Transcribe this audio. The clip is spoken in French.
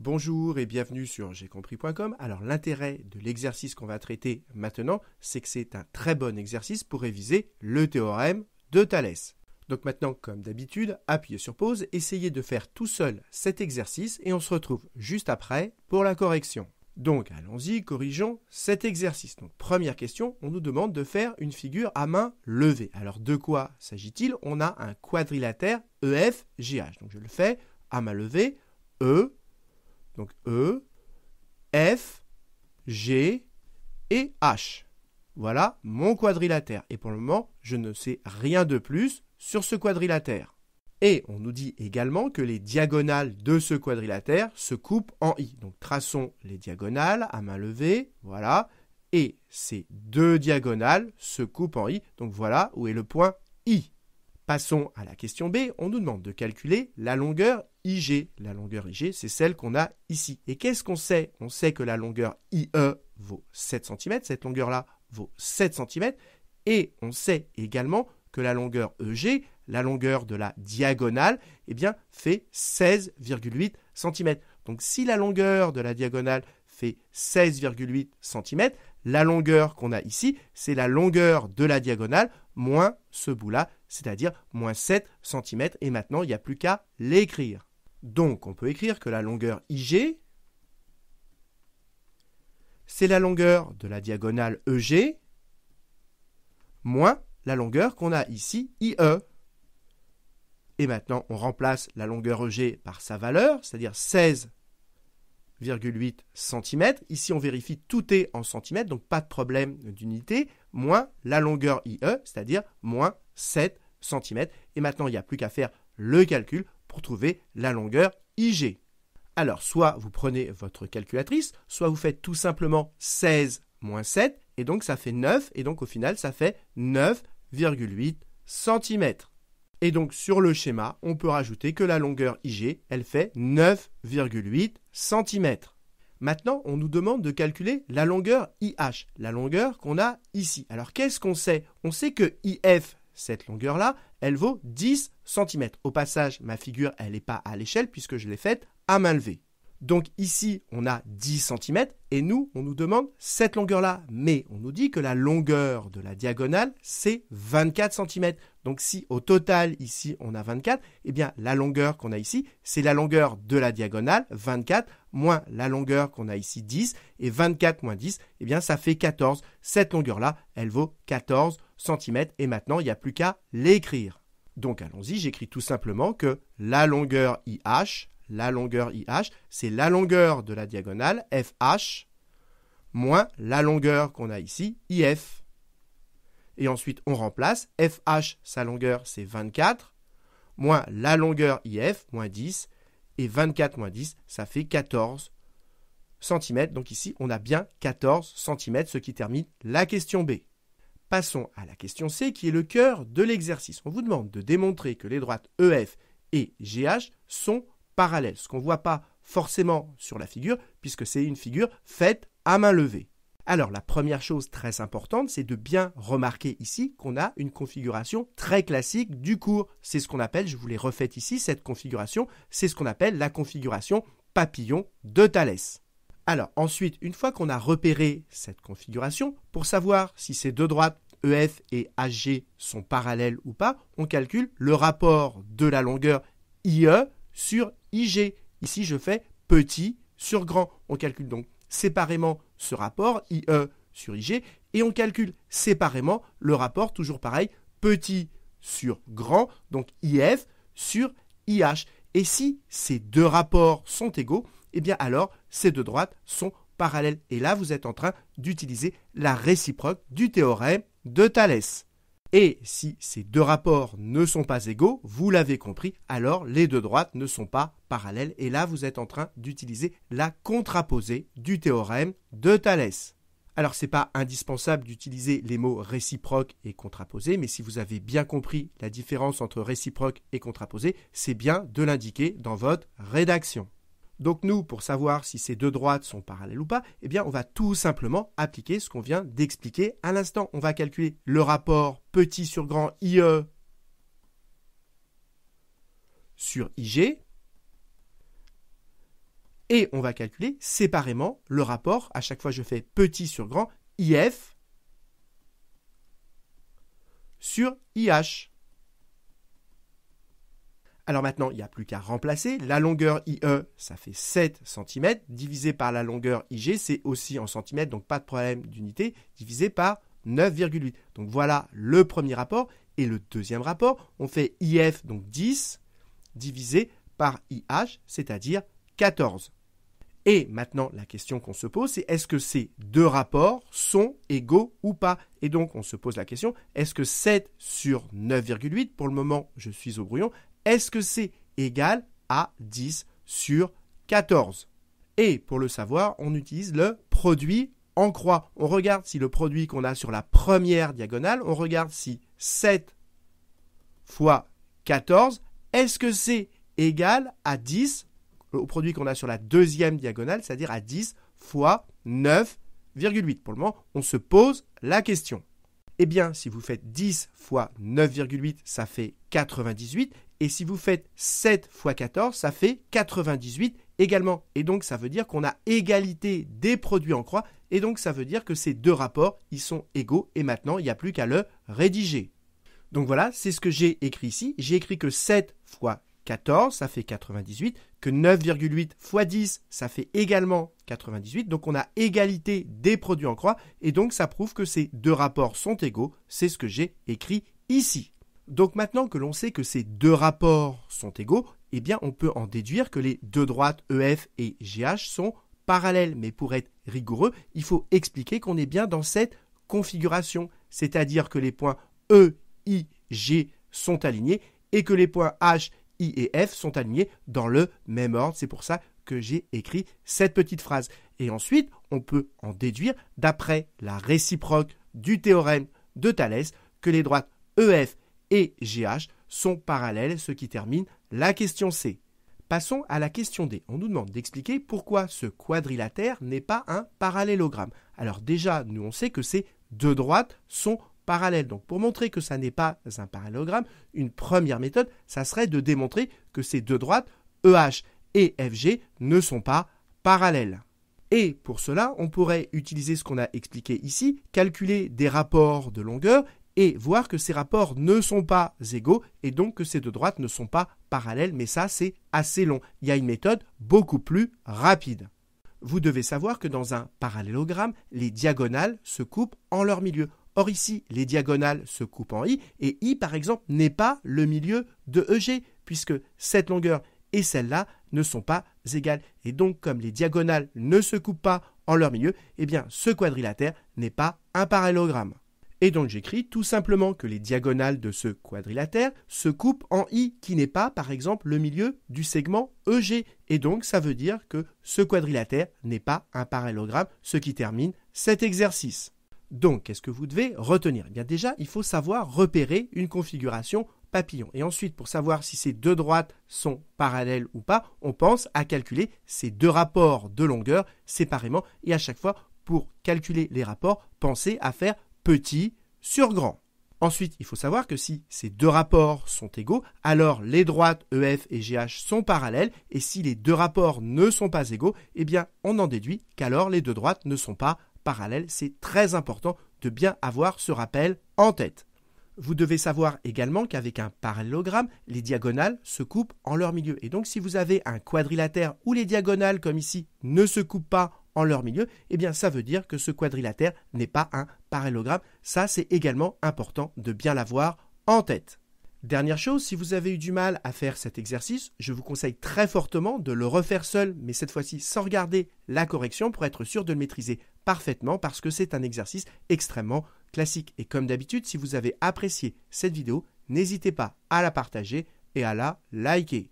Bonjour et bienvenue sur compris.com. Alors l'intérêt de l'exercice qu'on va traiter maintenant, c'est que c'est un très bon exercice pour réviser le théorème de Thalès. Donc maintenant, comme d'habitude, appuyez sur pause, essayez de faire tout seul cet exercice et on se retrouve juste après pour la correction. Donc allons-y, corrigeons cet exercice. Donc première question, on nous demande de faire une figure à main levée. Alors de quoi s'agit-il On a un quadrilatère EFGH. Donc je le fais à main levée, E, donc E, F, G et H. Voilà mon quadrilatère. Et pour le moment, je ne sais rien de plus sur ce quadrilatère. Et on nous dit également que les diagonales de ce quadrilatère se coupent en i. Donc traçons les diagonales à main levée, voilà. Et ces deux diagonales se coupent en i. Donc voilà où est le point i. Passons à la question B. On nous demande de calculer la longueur IG. La longueur IG, c'est celle qu'on a ici. Et qu'est-ce qu'on sait On sait que la longueur IE vaut 7 cm. Cette longueur-là vaut 7 cm. Et on sait également que la longueur EG, la longueur de la diagonale, eh bien, fait 16,8 cm. Donc si la longueur de la diagonale fait 16,8 cm, la longueur qu'on a ici, c'est la longueur de la diagonale moins ce bout-là c'est-à-dire moins 7 cm, et maintenant il n'y a plus qu'à l'écrire. Donc on peut écrire que la longueur IG, c'est la longueur de la diagonale EG moins la longueur qu'on a ici, IE. Et maintenant, on remplace la longueur EG par sa valeur, c'est-à-dire 16,8 cm. Ici, on vérifie tout est en centimètres, donc pas de problème d'unité, moins la longueur IE, c'est-à-dire moins 7 et maintenant, il n'y a plus qu'à faire le calcul pour trouver la longueur IG. Alors, soit vous prenez votre calculatrice, soit vous faites tout simplement 16 moins 7, et donc ça fait 9, et donc au final, ça fait 9,8 cm. Et donc sur le schéma, on peut rajouter que la longueur IG, elle fait 9,8 cm. Maintenant, on nous demande de calculer la longueur IH, la longueur qu'on a ici. Alors qu'est-ce qu'on sait On sait que IF cette longueur-là, elle vaut 10 cm. Au passage, ma figure, elle n'est pas à l'échelle puisque je l'ai faite à main levée. Donc ici, on a 10 cm et nous, on nous demande cette longueur-là. Mais on nous dit que la longueur de la diagonale, c'est 24 cm. Donc si au total, ici, on a 24, eh bien la longueur qu'on a ici, c'est la longueur de la diagonale, 24, moins la longueur qu'on a ici, 10. Et 24 moins 10, eh bien ça fait 14. Cette longueur-là, elle vaut 14 cm. Et maintenant, il n'y a plus qu'à l'écrire. Donc allons-y, j'écris tout simplement que la longueur IH, la longueur IH, c'est la longueur de la diagonale FH moins la longueur qu'on a ici, IF. Et ensuite, on remplace. FH, sa longueur, c'est 24, moins la longueur IF, moins 10. Et 24 moins 10, ça fait 14 cm. Donc ici, on a bien 14 cm, ce qui termine la question B. Passons à la question C, qui est le cœur de l'exercice. On vous demande de démontrer que les droites EF et GH sont parallèle, ce qu'on ne voit pas forcément sur la figure, puisque c'est une figure faite à main levée. Alors la première chose très importante, c'est de bien remarquer ici qu'on a une configuration très classique du cours. C'est ce qu'on appelle, je vous l'ai refaite ici, cette configuration, c'est ce qu'on appelle la configuration papillon de Thalès. Alors ensuite, une fois qu'on a repéré cette configuration, pour savoir si ces deux droites EF et HG sont parallèles ou pas, on calcule le rapport de la longueur IE sur IG. Ici, je fais petit sur grand. On calcule donc séparément ce rapport, IE sur IG, et on calcule séparément le rapport, toujours pareil, petit sur grand, donc IF sur IH. Et si ces deux rapports sont égaux, eh bien alors ces deux droites sont parallèles. Et là, vous êtes en train d'utiliser la réciproque du théorème de Thalès. Et si ces deux rapports ne sont pas égaux, vous l'avez compris, alors les deux droites ne sont pas parallèles. Et là, vous êtes en train d'utiliser la contraposée du théorème de Thalès. Alors, ce n'est pas indispensable d'utiliser les mots réciproque et contraposé, mais si vous avez bien compris la différence entre réciproque et contraposé, c'est bien de l'indiquer dans votre rédaction. Donc nous, pour savoir si ces deux droites sont parallèles ou pas, eh bien on va tout simplement appliquer ce qu'on vient d'expliquer à l'instant. On va calculer le rapport petit sur grand IE sur IG et on va calculer séparément le rapport, à chaque fois je fais petit sur grand, IF sur IH. Alors maintenant, il n'y a plus qu'à remplacer. La longueur IE, ça fait 7 cm, divisé par la longueur IG, c'est aussi en centimètres, donc pas de problème d'unité, divisé par 9,8. Donc voilà le premier rapport. Et le deuxième rapport, on fait IF, donc 10, divisé par IH, c'est-à-dire 14. Et maintenant, la question qu'on se pose, c'est est-ce que ces deux rapports sont égaux ou pas Et donc, on se pose la question, est-ce que 7 sur 9,8, pour le moment, je suis au brouillon, est-ce que c'est égal à 10 sur 14 Et pour le savoir, on utilise le produit en croix. On regarde si le produit qu'on a sur la première diagonale, on regarde si 7 fois 14, est-ce que c'est égal à 10 au produit qu'on a sur la deuxième diagonale, c'est-à-dire à 10 fois 9,8. Pour le moment, on se pose la question. Eh bien, si vous faites 10 fois 9,8, ça fait 98. Et si vous faites 7 x 14, ça fait 98 également. Et donc ça veut dire qu'on a égalité des produits en croix. Et donc ça veut dire que ces deux rapports, ils sont égaux. Et maintenant, il n'y a plus qu'à le rédiger. Donc voilà, c'est ce que j'ai écrit ici. J'ai écrit que 7 x 14, ça fait 98, que 9,8 x 10, ça fait également 98. Donc on a égalité des produits en croix. Et donc ça prouve que ces deux rapports sont égaux. C'est ce que j'ai écrit ici. Donc maintenant que l'on sait que ces deux rapports sont égaux, eh bien on peut en déduire que les deux droites EF et GH sont parallèles. Mais pour être rigoureux, il faut expliquer qu'on est bien dans cette configuration, c'est-à-dire que les points E, I, G sont alignés et que les points H, I et F sont alignés dans le même ordre. C'est pour ça que j'ai écrit cette petite phrase. Et ensuite, on peut en déduire, d'après la réciproque du théorème de Thalès, que les droites EF et GH sont parallèles, ce qui termine la question C. Passons à la question D. On nous demande d'expliquer pourquoi ce quadrilatère n'est pas un parallélogramme. Alors déjà, nous on sait que ces deux droites sont parallèles. Donc pour montrer que ça n'est pas un parallélogramme, une première méthode, ça serait de démontrer que ces deux droites, EH et FG, ne sont pas parallèles. Et pour cela, on pourrait utiliser ce qu'on a expliqué ici, calculer des rapports de longueur et voir que ces rapports ne sont pas égaux et donc que ces deux droites ne sont pas parallèles, mais ça c'est assez long. Il y a une méthode beaucoup plus rapide. Vous devez savoir que dans un parallélogramme, les diagonales se coupent en leur milieu. Or ici, les diagonales se coupent en i et i par exemple n'est pas le milieu de EG puisque cette longueur et celle-là ne sont pas égales. Et donc comme les diagonales ne se coupent pas en leur milieu, eh bien ce quadrilatère n'est pas un parallélogramme. Et donc j'écris tout simplement que les diagonales de ce quadrilatère se coupent en I, qui n'est pas par exemple le milieu du segment EG. Et donc ça veut dire que ce quadrilatère n'est pas un parallélogramme, ce qui termine cet exercice. Donc qu'est-ce que vous devez retenir Eh bien déjà, il faut savoir repérer une configuration papillon. Et ensuite, pour savoir si ces deux droites sont parallèles ou pas, on pense à calculer ces deux rapports de longueur séparément et à chaque fois pour calculer les rapports, pensez à faire petit sur grand. Ensuite, il faut savoir que si ces deux rapports sont égaux, alors les droites EF et GH sont parallèles, et si les deux rapports ne sont pas égaux, eh bien on en déduit qu'alors les deux droites ne sont pas parallèles. C'est très important de bien avoir ce rappel en tête. Vous devez savoir également qu'avec un parallélogramme, les diagonales se coupent en leur milieu. Et donc si vous avez un quadrilatère où les diagonales, comme ici, ne se coupent pas en leur milieu, eh bien ça veut dire que ce quadrilatère n'est pas un parallélogramme. Ça, c'est également important de bien l'avoir en tête. Dernière chose, si vous avez eu du mal à faire cet exercice, je vous conseille très fortement de le refaire seul, mais cette fois-ci sans regarder la correction pour être sûr de le maîtriser parfaitement parce que c'est un exercice extrêmement classique. Et comme d'habitude, si vous avez apprécié cette vidéo, n'hésitez pas à la partager et à la liker.